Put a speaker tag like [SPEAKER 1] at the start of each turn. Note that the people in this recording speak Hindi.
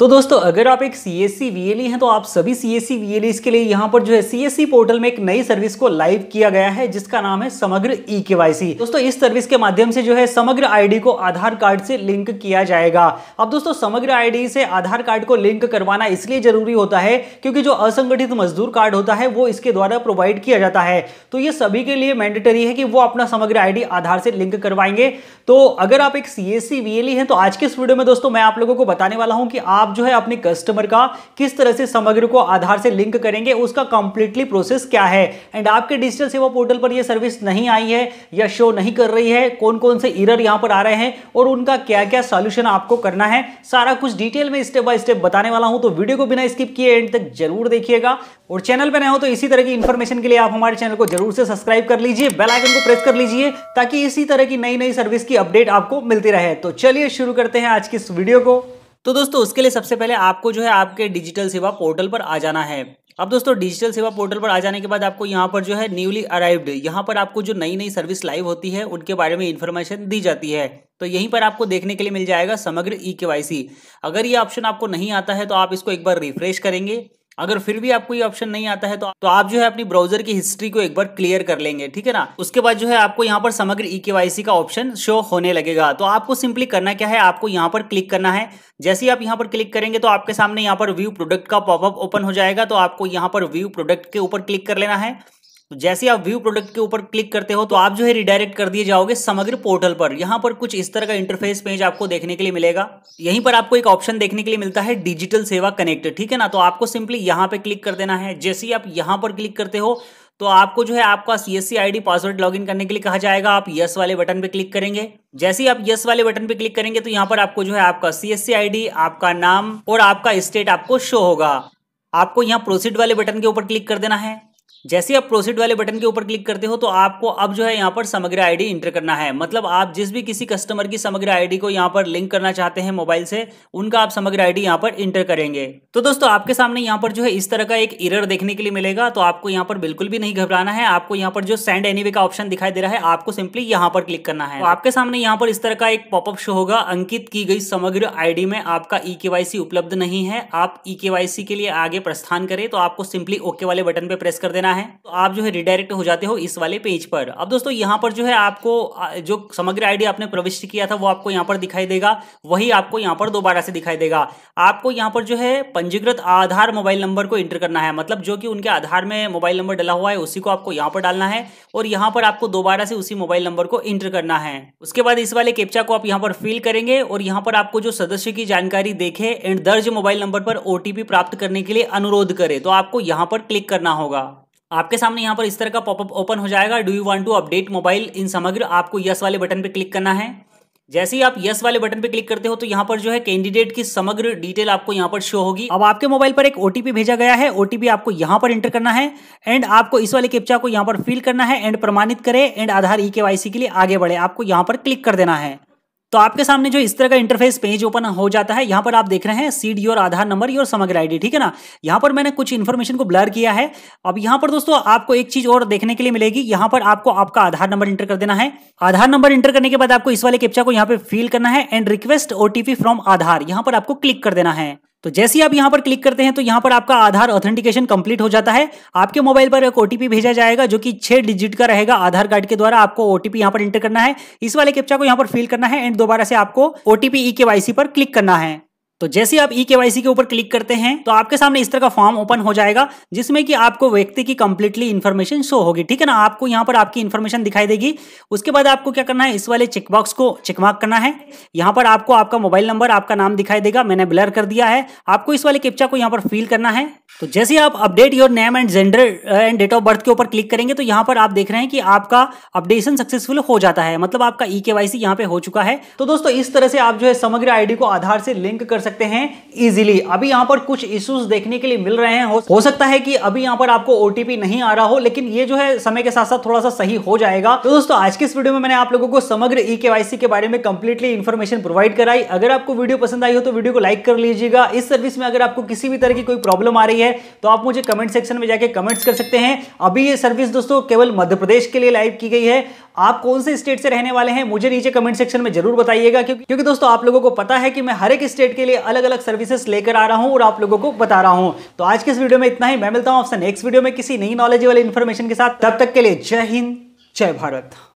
[SPEAKER 1] तो दोस्तों अगर आप एक C S C V L हैं तो आप सभी C S C V L के लिए यहाँ पर जो है सी एस सी पोर्टल में एक नई सर्विस को लाइव किया गया है जिसका नाम है समग्र ई के वाई सी दोस्तों इस सर्विस के माध्यम से जो है समग्र आईडी को आधार कार्ड से लिंक किया जाएगा अब दोस्तों समग्र आईडी से आधार कार्ड को लिंक करवाना इसलिए जरूरी होता है क्योंकि जो असंगठित मजदूर कार्ड होता है वो इसके द्वारा प्रोवाइड किया जाता है तो ये सभी के लिए मैंडेटरी है कि वो अपना समग्र आई आधार से लिंक करवाएंगे तो अगर आप एक सी एस सी वी तो आज के इस वीडियो में दोस्तों मैं आप लोगों को बताने वाला हूँ कि आप आप जो है अपने कस्टमर का किस तरह से समग्र को आधार से लिंक करेंगे उसका कंप्लीटली प्रोसेस क्या है एंड आपके डिजिटल सेवा पोर्टल पर यह सर्विस नहीं आई है या शो नहीं कर रही है कौन कौन से इरर यहां पर आ रहे हैं और उनका क्या क्या सोल्यूशन आपको करना है सारा कुछ डिटेल में स्टेप बाय स्टेप बताने वाला हूं तो वीडियो को बिना स्किप किए एंड तक जरूर देखिएगा और चैनल पर नए हो तो इसी तरह की इन्फॉर्मेशन के लिए आप हमारे चैनल को जरूर से सब्सक्राइब कर लीजिए बेल आइकन को प्रेस कर लीजिए ताकि इसी तरह की नई नई सर्विस की अपडेट आपको मिलती रहे तो चलिए शुरू करते हैं आज की इस वीडियो को तो दोस्तों उसके लिए सबसे पहले आपको जो है आपके डिजिटल सेवा पोर्टल पर आ जाना है अब दोस्तों डिजिटल सेवा पोर्टल पर आ जाने के बाद आपको यहाँ पर जो है न्यूली अराइव्ड यहाँ पर आपको जो नई नई सर्विस लाइव होती है उनके बारे में इन्फॉर्मेशन दी जाती है तो यहीं पर आपको देखने के लिए मिल जाएगा समग्र ई के अगर ये ऑप्शन आपको नहीं आता है तो आप इसको एक बार रिफ्रेश करेंगे अगर फिर भी आपको ये ऑप्शन नहीं आता है तो, तो आप जो है अपनी ब्राउजर की हिस्ट्री को एक बार क्लियर कर लेंगे ठीक है ना उसके बाद जो है आपको यहाँ पर समग्र ई e के का ऑप्शन शो होने लगेगा तो आपको सिंपली करना क्या है आपको यहाँ पर क्लिक करना है जैसे ही आप यहाँ पर क्लिक करेंगे तो आपके सामने यहाँ पर व्यू प्रोडक्ट का पॉपअप ओपन हो जाएगा तो आपको यहाँ पर व्यू प्रोडक्ट के ऊपर क्लिक कर लेना है तो जैसे आप व्यू प्रोडक्ट के ऊपर क्लिक करते हो तो आप जो है रिडायरेक्ट कर दिए जाओगे समग्र पोर्टल पर यहाँ पर कुछ इस तरह का इंटरफेस पेज आपको देखने के लिए मिलेगा यहीं पर आपको एक ऑप्शन देखने के लिए मिलता है डिजिटल सेवा कनेक्ट ठीक है ना तो आपको सिंपली यहाँ पे क्लिक कर देना है जैसे ही आप यहाँ पर क्लिक करते हो तो आपको जो है आपका C S C password log करने के लिए कहा जाएगा आप यस वाले बटन पे क्लिक करेंगे जैसे ही आप यस वाले बटन पे क्लिक करेंगे तो यहाँ पर आपको जो है आपका सी एस आपका नाम और आपका स्टेट आपको शो होगा आपको यहाँ प्रोसीड वाले बटन के ऊपर क्लिक कर देना है जैसे आप प्रोसीड वाले बटन के ऊपर क्लिक करते हो तो आपको अब जो है यहाँ पर समग्र आईडी इंटर करना है मतलब आप जिस भी किसी कस्टमर की समग्र आईडी को यहाँ पर लिंक करना चाहते हैं मोबाइल से उनका आप समग्र आईडी यहाँ पर इंटर करेंगे तो दोस्तों आपके सामने यहाँ पर जो है इस तरह का एक इरर देखने के लिए मिलेगा तो आपको यहाँ पर बिल्कुल भी नहीं घबराना है आपको यहाँ पर जो सेंड एनीवे का ऑप्शन दिखाई दे रहा है आपको सिंपली यहाँ पर क्लिक करना है तो आपके सामने यहाँ पर इस तरह का एक पॉपअप शो होगा अंकित की गई समग्र आईडी में आपका ई e केवाईसी उपलब्ध नहीं है आप ई e केवाईसी के लिए आगे प्रस्थान करें तो आपको सिंपली ओके वाले बटन पर प्रेस कर देना है तो आप जो है रिडायरेक्ट हो जाते हो इस वाले पेज पर अब दोस्तों यहाँ पर जो है आपको जो समग्र आईडी आपने प्रविष्ट किया था वो आपको यहाँ पर दिखाई देगा वही आपको यहाँ पर दोबारा से दिखाई देगा आपको यहाँ पर जो है पंजीकृत आधार मोबाइल नंबर को इंटर करना है मतलब जो कि उनके आधार में मोबाइल नंबर डला हुआ है उसी को आपको यहाँ पर डालना है और यहाँ पर आपको दोबारा से उसी मोबाइल नंबर को इंटर करना है उसके बाद इस वाले कैप्चा को आप यहाँ पर फिल करेंगे और यहाँ पर आपको जो सदस्य की जानकारी देखे एंड दर्ज मोबाइल नंबर पर ओटीपी प्राप्त करने के लिए अनुरोध करे तो आपको यहाँ पर क्लिक करना होगा आपके सामने यहाँ पर इस तरह का पॉपअप ओपन हो जाएगा do you want to update mobile in Samagra आपको यस वाले बटन पर क्लिक करना है जैसे ही आप यस वाले बटन पे क्लिक करते हो तो यहाँ पर जो है कैंडिडेट की समग्र डिटेल आपको यहाँ पर शो होगी अब आपके मोबाइल पर एक ओटीपी भेजा गया है ओटीपी आपको यहाँ पर एंटर करना है एंड आपको इस वाले कैप्चा को यहाँ पर फिल करना है एंड प्रमाणित करें एंड आधार ई e के लिए आगे बढ़े आपको यहाँ पर क्लिक कर देना है तो आपके सामने जो इस तरह का इंटरफेस पेज ओपन हो जाता है यहाँ पर आप देख रहे हैं seed your Aadhaar number your Samagra ID ठीक है ना यहां पर मैंने कुछ इन्फॉर्मेशन को ब्लर किया है अब यहां पर दोस्तों आपको एक चीज और देखने के लिए मिलेगी यहाँ पर आपको आपका आधार नंबर इंटर कर देना है आधार नंबर इंटर करने के बाद आपको इस वाले कैप्चा को यहाँ पे फिल करना है and request OTP from Aadhaar यहां पर आपको क्लिक कर देना है तो जैसे ही आप यहां पर क्लिक करते हैं तो यहां पर आपका आधार ऑथेंटिकेशन कंप्लीट हो जाता है आपके मोबाइल पर एक ओटीपी भेजा जाएगा जो कि छह डिजिट का रहेगा आधार कार्ड के द्वारा आपको ओटीपी यहां पर इंटर करना है इस वाले कैप्चा को यहां पर फिल करना है एंड दोबारा से आपको ओटीपी ई के पर क्लिक करना है तो जैसे आप ई e के के ऊपर क्लिक करते हैं तो आपके सामने इस तरह का फॉर्म ओपन हो जाएगा जिसमें कि आपको व्यक्ति की कंप्लीटली इन्फॉर्मेशन शो होगी ठीक है ना आपको यहाँ पर आपकी इन्फॉर्मेशन दिखाई देगी उसके बाद आपको क्या करना है इस वाले चेकबॉक्स को चेकमार्क करना है यहाँ पर आपको आपका मोबाइल नंबर आपका नाम दिखाई देगा मैंने ब्लर कर दिया है आपको इस वाले कैप्चा को यहाँ पर फिल करना है तो जैसे आप update your name and gender and date of birth के ऊपर क्लिक करेंगे तो यहाँ पर आप देख रहे हैं कि आपका अपडेशन सक्सेसफुल हो जाता है मतलब आपका ई e के यहाँ पे हो चुका है तो दोस्तों इस तरह से आप जो है समग्र आईडी को आधार से लिंक कर सकते हैं इजीली अभी यहाँ पर कुछ इश्यूज देखने के लिए मिल रहे हैं हो सकता है कि अभी यहाँ पर आपको ओटीपी नहीं आ रहा हो लेकिन ये जो है समय के साथ साथ थोड़ा सा सही हो जाएगा तो दोस्तों आज के इस वीडियो में मैंने आप लोगों को समग्र ई e के के बारे में कंप्लीटली इन्फॉर्मेशन प्रोवाइड कराई अगर आपको वीडियो पसंद आई हो तो वीडियो को लाइक कर लीजिएगा इस सर्विस में अगर आपको किसी भी तरह की कोई प्रॉब्लम आ रही है तो आप मुझे कमेंट सेक्शन में जाकर कमेंट्स कर सकते हैं अभी ये सर्विस दोस्तों केवल मध्य प्रदेश के लिए लाइव की गई है आप कौन से स्टेट से रहने वाले हैं मुझे नीचे कमेंट सेक्शन में जरूर बताइएगा क्योंकि क्योंकि दोस्तों आप लोगों को पता है कि मैं हर एक स्टेट के लिए अलग अलग सर्विसेज लेकर आ रहा हूं और आप लोगों को बता रहा हूं तो आज के इस वीडियो में इतना ही मैं मिलता हूं आपसे नेक्स्ट वीडियो में किसी नई नॉलेज वाली इन्फॉर्मेशन के साथ तब तक के लिए जय हिंद जय भारत